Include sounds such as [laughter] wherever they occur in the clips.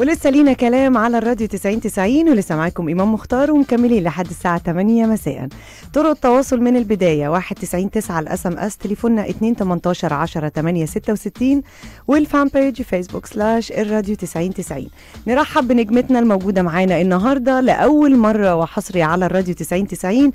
ولسه لينا كلام على الراديو 90 90 ولسه معاكم إمام مختار ومكملين لحد الساعة 8 مساء طرق التواصل من البداية 199 9 الأس ام أس تليفوننا 2 18 10 8 66 والفان بيج فيسبوك سلاش الراديو 90 90 نرحب بنجمتنا الموجودة معانا النهاردة لأول مرة وحصري على الراديو 90 90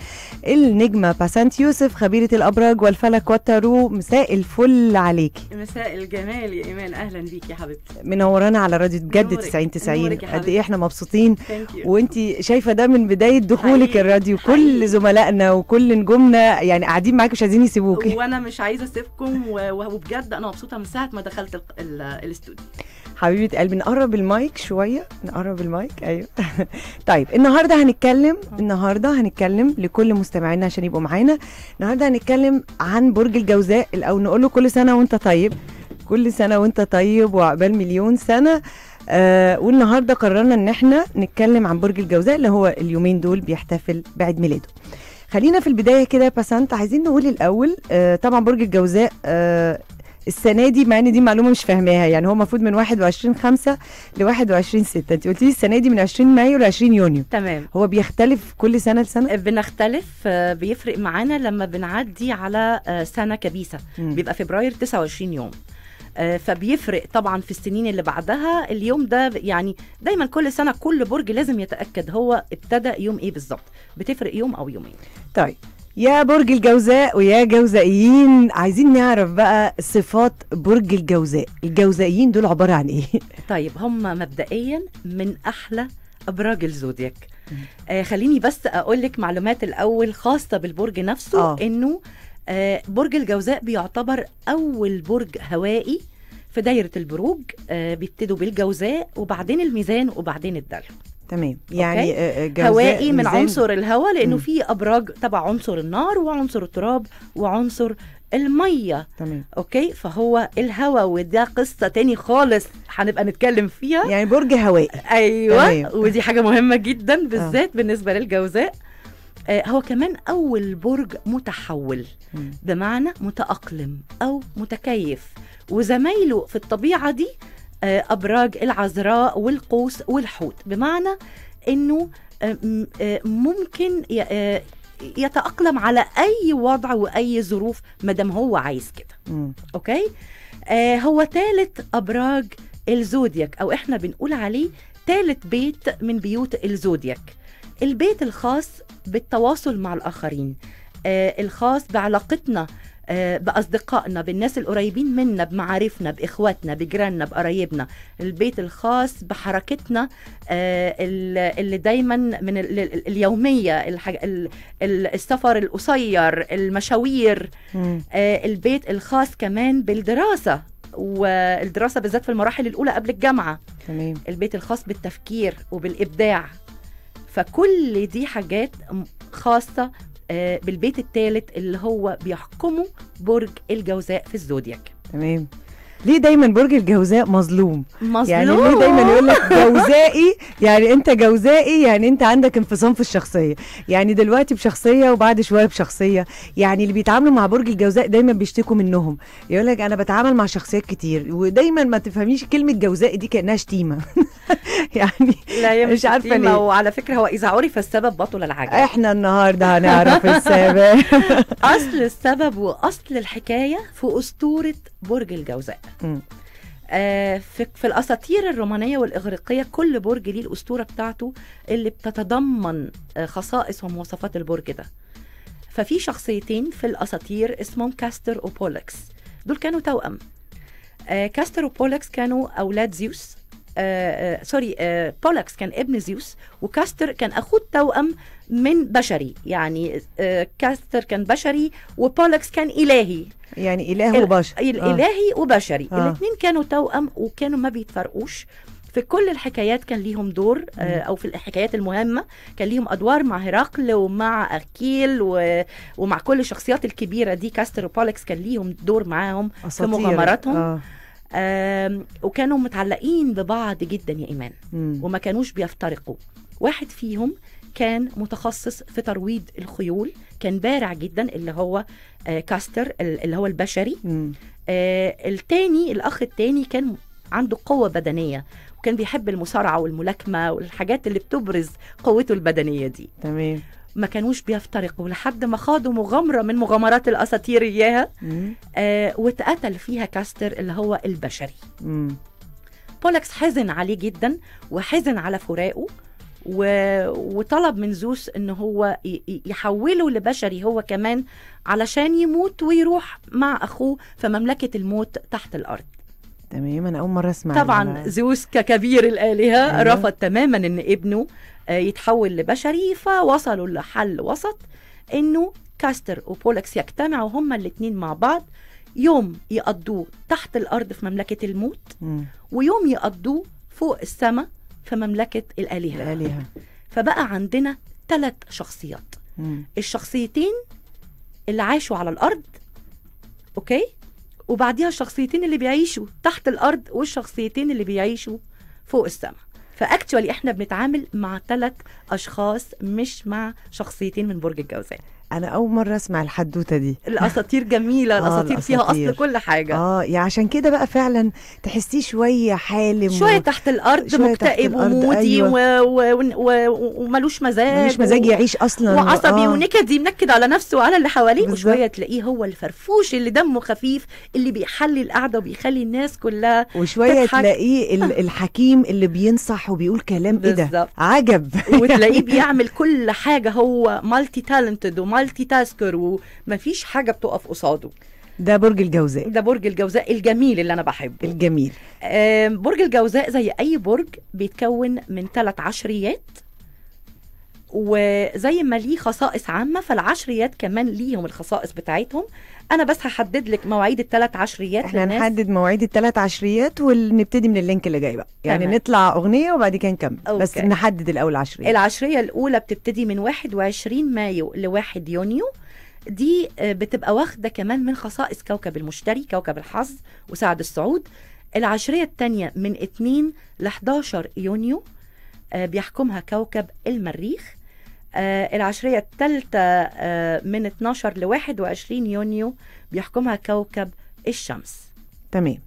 النجمة باسانت يوسف خبيرة الأبراج والفلك والتارو مساء الفل عليكي مساء الجمال يا إيمان أهلا بيكي يا حبيبتي منورانا على راديو بجد 90 90 قد ايه احنا مبسوطين وانت شايفه ده من بدايه دخولك الراديو كل زملائنا وكل نجومنا يعني قاعدين معاكي مش عايزين يسيبوكي وانا مش عايزه اسيبكم وبجد انا مبسوطه من ساعه ما دخلت الاستوديو حبيبه قلبي نقرب المايك شويه نقرب المايك ايوه [laughs] طيب النهارده هنتكلم آه. النهارده هنتكلم لكل مستمعينا عشان يبقوا معانا النهارده هنتكلم عن برج الجوزاء الاول نقول له كل سنه وانت طيب كل سنه وانت طيب وعقبال مليون سنه آه والنهارده قررنا ان احنا نتكلم عن برج الجوزاء اللي هو اليومين دول بيحتفل بعيد ميلاده خلينا في البدايه كده باسانت عايزين نقول الاول آه طبعا برج الجوزاء آه السنه دي مع ان دي معلومه مش فاهماها يعني هو المفروض من 21 5 ل 21 6 انت قلتي لي السنه دي من 20 مايو ل 20 يونيو تمام هو بيختلف كل سنه لسنه آه، بنختلف آه، بيفرق معانا لما بنعدي على آه، سنه كبيسه م. بيبقى فبراير 29 يوم آه، فبيفرق طبعا في السنين اللي بعدها اليوم ده يعني دايما كل سنه كل برج لازم يتاكد هو ابتدى يوم ايه بالظبط بتفرق يوم او يومين طيب يا برج الجوزاء ويا جوزائيين عايزين نعرف بقى صفات برج الجوزاء الجوزائيين دول عباره عن ايه [laughs] طيب هم مبدئيا من احلى ابراج الزودياك آه خليني بس اقول لك معلومات الاول خاصه بالبرج نفسه آه. انه آه، برج الجوزاء بيعتبر أول برج هوائي في دايرة البروج آه، بيبتدوا بالجوزاء وبعدين الميزان وبعدين الدلو تمام يعني آه، جوزاء هوائي من عنصر الهواء لانه في ابراج تبع عنصر النار وعنصر التراب وعنصر الميه تمام اوكي فهو الهواء وده قصه تاني خالص هنبقى نتكلم فيها يعني برج هوائي ايوه تمام. ودي حاجه مهمه جدا بالذات آه. بالنسبه للجوزاء آه، هو كمان أول برج متحول بمعنى متأقلم أو متكيف وزمايله في الطبيعة دي آه، أبراج العذراء والقوس والحوت بمعنى أنه آه، ممكن يتأقلم على أي وضع وأي ظروف مدام هو عايز كده أوكي آه هو ثالث أبراج الزودياك أو إحنا بنقول عليه ثالث بيت من بيوت الزودياك البيت الخاص بالتواصل مع الآخرين آه الخاص بعلاقتنا آه بأصدقائنا بالناس القريبين منا بمعارفنا بإخواتنا بجيراننا بقرايبنا البيت الخاص بحركتنا آه اللي دايما من اليومية الحاج... السفر القصير المشاوير آه، البيت الخاص كمان بالدراسة والدراسه بالذات في المراحل الاولى قبل الجامعه تمام البيت الخاص بالتفكير وبالابداع فكل دي حاجات خاصه آه، بالبيت الثالث اللي هو بيحكمه برج الجوزاء في الزودياك تمام ليه دايما برج الجوزاء مظلوم مظلوم يعني ليه دايما يقول لك [laughs] جوزائي يعني انت جوزائي يعني انت عندك انفصام في الشخصيه يعني دلوقتي بشخصيه وبعد شويه بشخصيه يعني اللي بيتعاملوا مع برج الجوزاء دايما بيشتكوا منهم يقول لك انا بتعامل مع شخصيات كتير ودايما ما تفهميش كلمه جوزاء دي كانها شتيمه [laughs] يعني لا مش عارفه ليه وعلى فكره هو اذا عرف السبب بطل العجب احنا النهارده هنعرف السبب [laughs] اصل السبب واصل الحكايه في اسطوره برج الجوزاء آه، في, الاساطير الرومانيه والاغريقيه كل برج ليه الاسطوره بتاعته اللي بتتضمن آه، خصائص ومواصفات البرج ده ففي شخصيتين في الاساطير اسمهم كاستر وبولكس دول كانوا توأم آه، كاستر وبولكس كانوا اولاد زيوس آه، آه، سوري آه، بولكس كان ابن زيوس وكاستر كان اخوه التوأم من بشري يعني كاستر كان بشري وبولكس كان الهي يعني اله وبشري الالهي آه. وبشري آه. الاثنين كانوا توأم وكانوا ما بيتفرقوش في كل الحكايات كان ليهم دور او في الحكايات المهمه كان ليهم ادوار مع هرقل ومع اكيل ومع كل الشخصيات الكبيره دي كاستر وبولكس كان ليهم دور معاهم في مغامراتهم آه. وكانوا متعلقين ببعض جدا يا ايمان وما كانوش بيفترقوا واحد فيهم كان متخصص في ترويض الخيول كان بارع جدا اللي هو آه، كاستر اللي هو البشري آه، التاني الاخ التاني كان عنده قوة بدنية وكان بيحب المصارعة والملاكمة والحاجات اللي بتبرز قوته البدنية دي تمام ما كانوش بيفترقوا لحد ما خاضوا مغامره من مغامرات الاساطير اياها آه واتقتل فيها كاستر اللي هو البشري مم. بولكس حزن عليه جدا وحزن على فراقه و... وطلب من زوس ان هو يحوله لبشري هو كمان علشان يموت ويروح مع اخوه في مملكه الموت تحت الارض تمام انا اول مره اسمع طبعا أنا... زوس ككبير الالهه أيوه. رفض تماما ان ابنه آه، يتحول لبشري فوصلوا لحل وسط انه كاستر وبولكس يجتمعوا هما الاثنين مع بعض يوم يقضوه تحت الارض في مملكه الموت م. ويوم يقضوه فوق السماء في مملكه الالهه الالهه فبقى عندنا ثلاث شخصيات م. الشخصيتين اللي عاشوا على الارض اوكي وبعديها الشخصيتين اللي بيعيشوا تحت الارض والشخصيتين اللي بيعيشوا فوق السماء فاكتشوالي احنا بنتعامل مع ثلاث اشخاص مش مع شخصيتين من برج الجوزاء انا اول مره اسمع الحدوته دي الاساطير جميله [laughs] آه، الاساطير, فيها اصل كل حاجه اه يعني عشان كده بقى فعلا تحسيه شويه حالم شويه و... تحت الارض شوية مكتئب ومودي أيوة. و... و... وملوش مزاج ملوش مزاج يعيش اصلا وعصبي آه. ونكدي منكد على نفسه وعلى اللي حواليه وشويه تلاقيه هو الفرفوش اللي دمه خفيف اللي بيحلي القعده وبيخلي الناس كلها وشويه تضحك. تلاقيه آه. الحكيم اللي بينصح وبيقول كلام ايه ده عجب وتلاقيه [laughs] يعني بيعمل كل حاجه هو مالتي تالنتد ومالتي مالتي تاسكر فيش حاجه بتقف قصاده ده برج الجوزاء ده برج الجوزاء الجميل اللي انا بحبه الجميل برج الجوزاء زي اي برج بيتكون من ثلاث عشريات وزي ما ليه خصائص عامه فالعشريات كمان ليهم الخصائص بتاعتهم انا بس هحدد لك مواعيد الثلاث عشريات احنا للناس. هنحدد مواعيد الثلاث عشريات ونبتدي من اللينك اللي جاي بقى يعني تمام. نطلع اغنيه وبعد كده نكمل أوكي. بس نحدد الاول عشريه العشريه الاولى بتبتدي من 21 مايو ل 1 يونيو دي آه، بتبقى واخده كمان من خصائص كوكب المشتري كوكب الحظ وسعد الصعود العشريه الثانيه من 2 ل 11 يونيو آه، بيحكمها كوكب المريخ آه، العشرية الثالثة آه، من 12 ل 21 يونيو بيحكمها كوكب الشمس تمام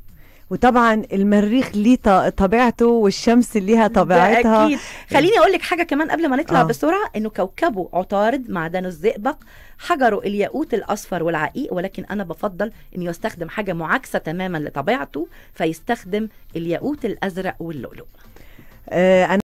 وطبعا المريخ ليه طبيعته والشمس ليها طبيعتها اكيد خليني إيه. اقول لك حاجه كمان قبل ما نطلع آه. بسرعه انه كوكبه عطارد معدنه الزئبق حجره الياقوت الاصفر والعقيق ولكن انا بفضل انه يستخدم حاجه معاكسه تماما لطبيعته فيستخدم الياقوت الازرق واللؤلؤ آه أنا